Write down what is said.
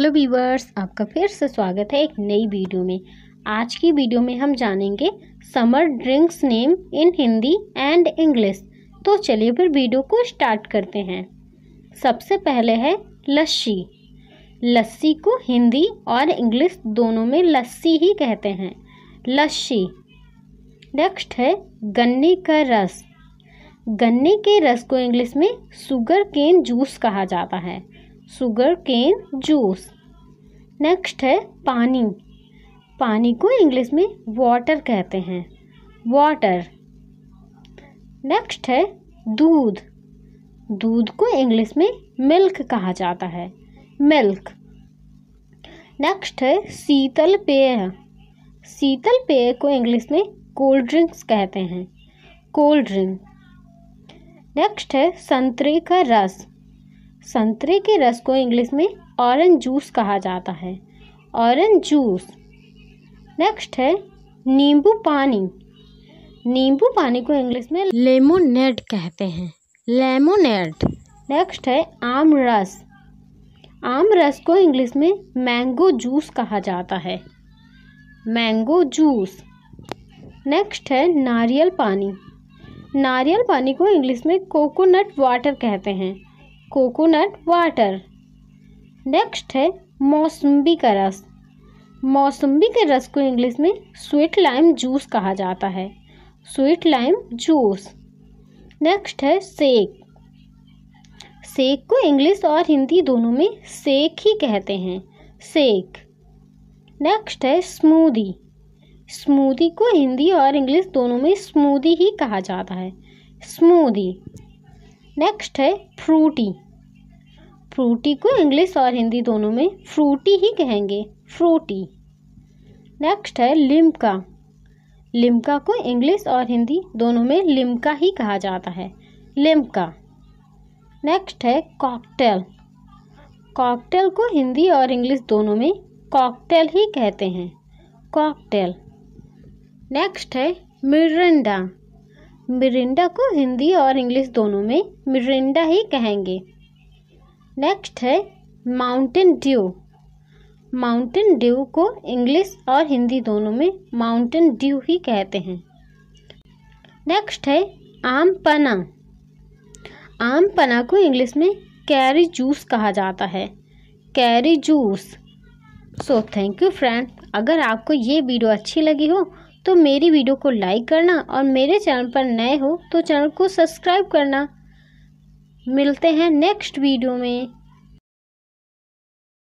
hello viewers आपका फिर से स्वागत है एक नई वीडियो में आज की वीडियो में हम जानेंगे summer drinks name in Hindi and English तो चलिए फिर वीडियो को स्टार्ट करते हैं सबसे पहले है लस्सी लस्सी को हिंदी और इंग्लिश दोनों में लस्सी ही कहते हैं लस्सी नेक्स्ट है गन्ने का रस गन्ने के रस को इंग्लिश में शुगर केन जूस कहा जाता है सुगर केन जूस नेक्स्ट है पानी पानी को इंग्लिश में वाटर कहते हैं वाटर नेक्स्ट है दूध दूध को इंग्लिश में मिल्क कहा जाता है मिल्क नेक्स्ट है शीतल पेय शीतल पेय को इंग्लिश में कोल्ड ड्रिंक्स कहते हैं कोल्ड ड्रिंक नेक्स्ट है संतरे का रस संतरे के रस को इंग्लिश में ऑरेंज जूस कहा जाता है ऑरेंज जूस नेक्स्ट है नींबू पानी नींबू पानी को इंग्लिश में लेमोनेड कहते हैं लेमोनेड नेक्स्ट है आम रस आम रस को इंग्लिश में मैंगो जूस कहा जाता है मैंगो जूस नेक्स्ट है नारियल पानी नारियल पानी को इंग्लिश में कोकोनट वाटर कहते हैं कोकोनट वाटर नेक्स्ट है मौसम्बी का रस मौसम्बी के रस को इंग्लिश में स्वीट लाइम जूस कहा जाता है स्वीट लाइम जूस नेक्स्ट है सेक सेक को इंग्लिश और हिंदी दोनों में सेक ही कहते हैं सेक नेक्स्ट है स्मूदी स्मूदी को हिंदी और इंग्लिश दोनों में स्मूदी ही कहा जाता है स्मूदी नेक्स्ट है फ्रूटी फ्रूटी को इंग्लिश और हिंदी दोनों में फ्रूटी ही कहेंगे फ्रूटी नेक्स्ट है लिम्का लिम्का को इंग्लिश और हिंदी दोनों में लिम्का ही कहा जाता है लिम्का नेक्स्ट है कॉकटेल कॉकटेल को हिंदी और इंग्लिश दोनों में कॉकटेल ही कहते हैं कॉकटेल नेक्स्ट है मिरिंडा मिरिंडा को हिंदी और इंग्लिश दोनों में मिरिंडा ही कहेंगे नेक्स्ट है माउंटेन ड्यू माउंटेन ड्यू को इंग्लिश और हिंदी दोनों में माउंटेन ड्यू ही कहते हैं नेक्स्ट है आम पना आम पना को इंग्लिश में कैरी जूस कहा जाता है कैरी juice so thank you friend अगर आपको ये वीडियो अच्छी लगी हो तो मेरी वीडियो को लाइक करना और मेरे चैनल पर नए हो तो चैनल को सब्सक्राइब करना मिलते हैं नेक्स्ट वीडियो में